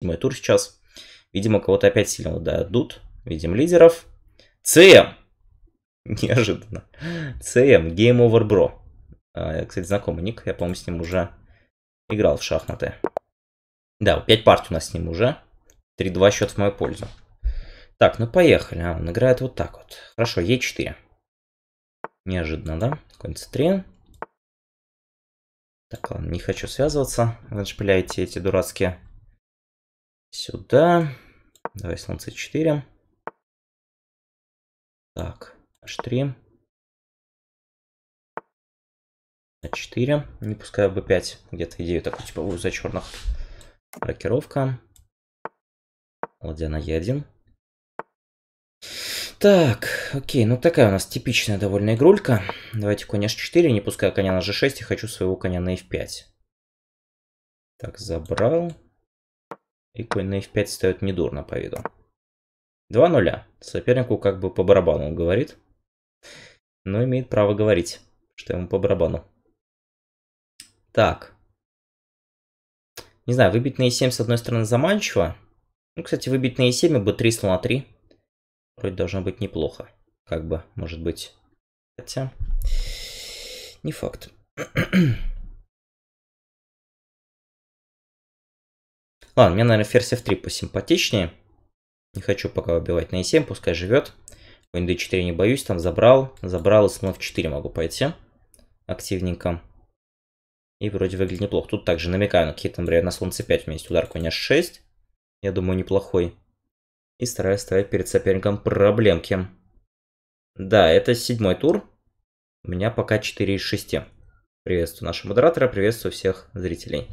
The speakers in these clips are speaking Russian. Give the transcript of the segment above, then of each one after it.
седьмой тур сейчас. Видимо, кого-то опять сильно дадут. Видим лидеров. ЦМ. Неожиданно. ЦМ. Game Over Bro. А, кстати, знакомый ник. Я, по-моему, с ним уже играл в шахматы. Да, 5 партий у нас с ним уже. 3-2 счет в мою пользу. Так, ну поехали. А, он играет вот так вот. Хорошо, Е4. Неожиданно, да? Конь 3 Так, ладно, не хочу связываться. Вы шпиляете эти дурацкие Сюда. Давай слон c4. Так, h3. А4. Не пускаю b5. Где-то идею такую типовую за черных. Рокировка. на e1. Так, окей, ну такая у нас типичная довольно игрулька. Давайте коня h4, не пускаю коня на g6 и хочу своего коня на f5. Так, забрал и конь на f5 ставит недурно по виду. 2 0 Сопернику как бы по барабану говорит. Но имеет право говорить, что ему по барабану. Так. Не знаю, выбить на e7 с одной стороны заманчиво. Ну, кстати, выбить на e7 и b3 слон на 3. Вроде должно быть неплохо. Как бы, может быть. Хотя, не факт. Ладно, мне, наверное, ферзь f3 посимпатичнее. Не хочу пока выбивать на e7, пускай живет. Конь d4 не боюсь, там забрал. Забрал, и слон в 4 могу пойти. Активненько. И вроде выглядит неплохо. Тут также намекаю на какие-то, например, на слон c5 у меня есть удар коня h6. Я думаю, неплохой. И стараюсь ставить перед соперником проблемки. Да, это седьмой тур. У меня пока 4 из 6. Приветствую нашего модератора, приветствую всех зрителей.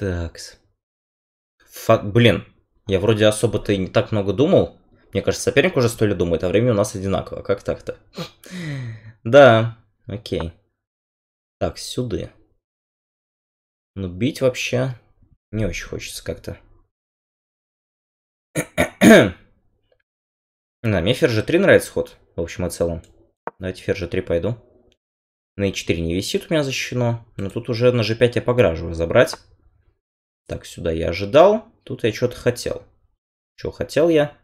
Такс. Фак, блин, я вроде особо-то и не так много думал. Мне кажется, соперник уже сто думает, а время у нас одинаково. Как так-то? Да, окей. Так, сюда. Ну, бить вообще не очень хочется как-то. Да, мне ферзь 3 нравится ход, в общем и целом. Давайте ферзь 3 пойду. На e4 не висит, у меня защищено. Но тут уже на g5 я пограживаю забрать. Так, сюда я ожидал. Тут я что-то хотел. Что хотел я?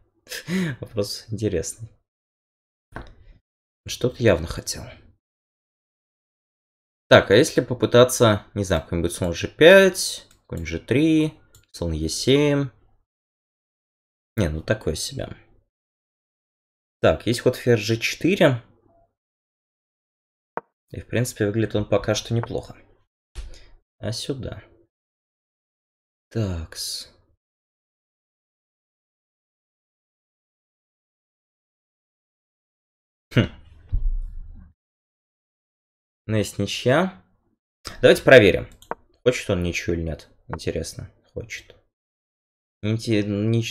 Вопрос интересный. Что-то явно хотел. Так, а если попытаться, не знаю, какой-нибудь слон g5, какой-нибудь g3, слон e7. Не, ну такое себе. Так, есть ход ферзь g4. И, в принципе, выглядит он пока что неплохо. А сюда. Такс. Хм. Ну, есть ничья. Давайте проверим. Хочет он ничью или нет. Интересно. Хочет. Инте...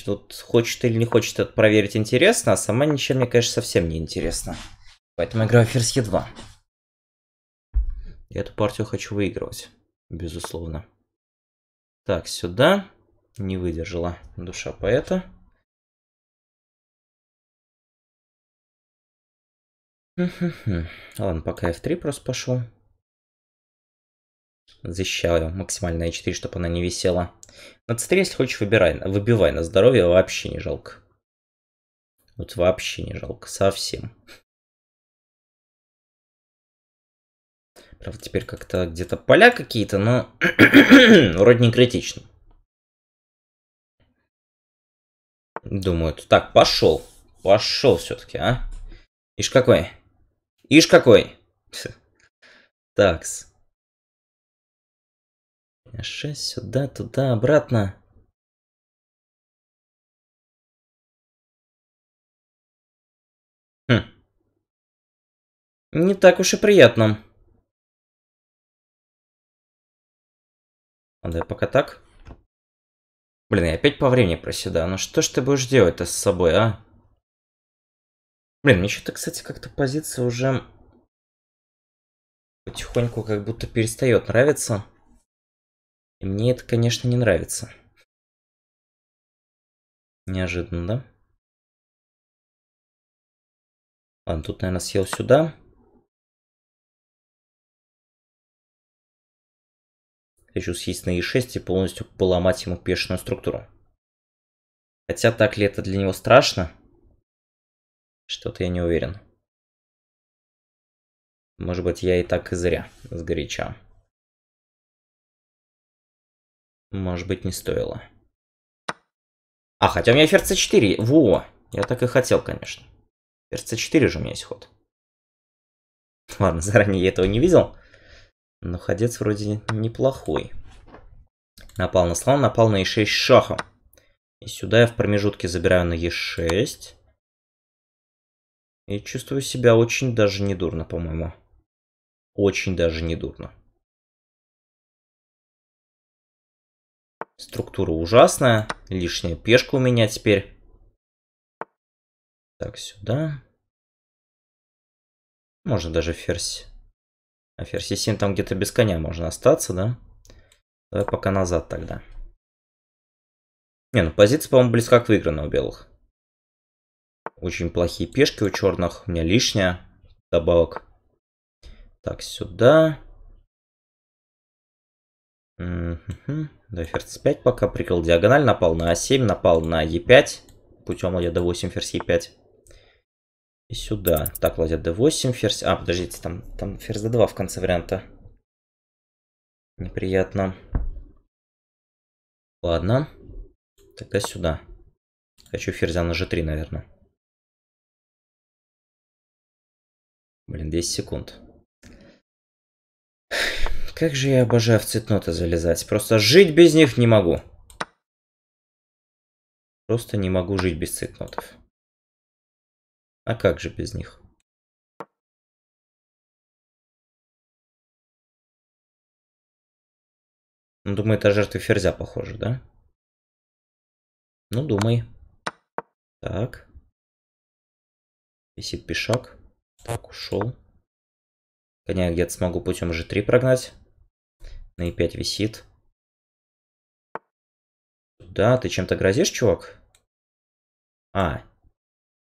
Тут хочет или не хочет это проверить интересно, а сама ничем мне, конечно, совсем не интересно. Поэтому играю ферзь Е2. эту партию хочу выигрывать. Безусловно. Так, сюда. Не выдержала душа поэта. Ладно, пока F3 просто пошел. Защищаю максимально H4, чтобы она не висела. На C3, если хочешь, выбирай, выбивай на здоровье, вообще не жалко. Вот вообще не жалко, совсем. Правда, теперь как-то где-то поля какие-то, но вроде не критично. Думаю, так, пошел. Пошел все-таки, а? Ишь какой. Ишь какой. Такс. Шесть сюда, туда, обратно. Хм. Не так уж и приятно. Ладно, пока так. Блин, я опять по времени проседаю. Ну что ж ты будешь делать-то с собой, а? Блин, мне что-то, кстати, как-то позиция уже потихоньку как будто перестает нравиться. И мне это, конечно, не нравится. Неожиданно, да? Ладно, тут, наверное, съел сюда. хочу съесть на e6 и полностью поломать ему пешную структуру. Хотя так ли это для него страшно? Что-то я не уверен. Может быть, я и так и зря, сгоряча. Может быть, не стоило. А, хотя у меня ферзь c4. Во! Я так и хотел, конечно. Ферзь c4 же у меня есть ход. Ладно, заранее я этого не видел. Но ходец вроде неплохой. Напал на слон, напал на e6 шахом. И сюда я в промежутке забираю на e6. И чувствую себя очень даже недурно, по-моему. Очень даже недурно. Структура ужасная. Лишняя пешка у меня теперь. Так, сюда. Можно даже ферзь а ферзь 7 там где-то без коня можно остаться, да? Давай пока назад тогда. Не, ну позиция, по-моему, близка к выигранной у белых. Очень плохие пешки у черных. У меня лишняя добавок. Так, сюда. Да, ферзь 5 пока прикрыл диагональ, напал на А7, напал на Е5. Путем ладья d8, ферзь Е5. И сюда. Так, ладья d8, ферзь... А, подождите, там, там ферзь d2 в конце варианта. Неприятно. Ладно. Тогда сюда. Хочу ферзя на g3, наверное. Блин, 10 секунд. Как же я обожаю в цветноты залезать. Просто жить без них не могу. Просто не могу жить без цветнотов. А как же без них? Ну, думаю, это жертвы ферзя похоже, да? Ну, думай. Так. Висит пешак. Так, ушел. Коня где-то смогу путем g3 прогнать. На e5 висит. Да, ты чем-то грозишь, чувак? А,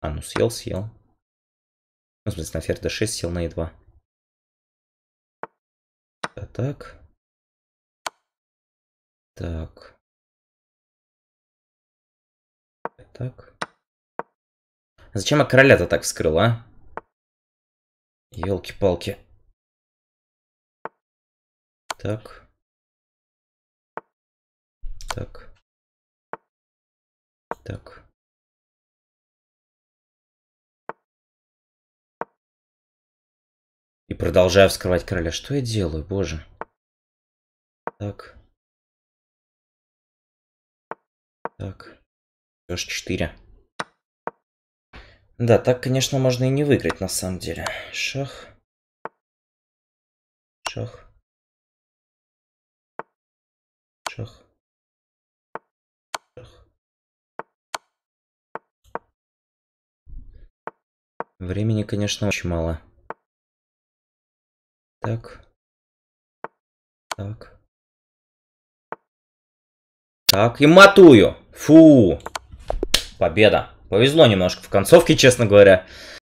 а, ну съел, съел. Ну, в смысле, на ферзь d6 сел на e2. Да, так. Так. так. А зачем я короля-то так вскрыл, а? Елки-палки. Так. Так. Так. И продолжаю вскрывать короля. Что я делаю, боже? Так. Так. Аж 4. Да, так, конечно, можно и не выиграть, на самом деле. Шах. Шах. Шах. Шах. Времени, конечно, очень мало. Так. Так. Так, и матую. Фу. Победа. Повезло немножко в концовке, честно говоря.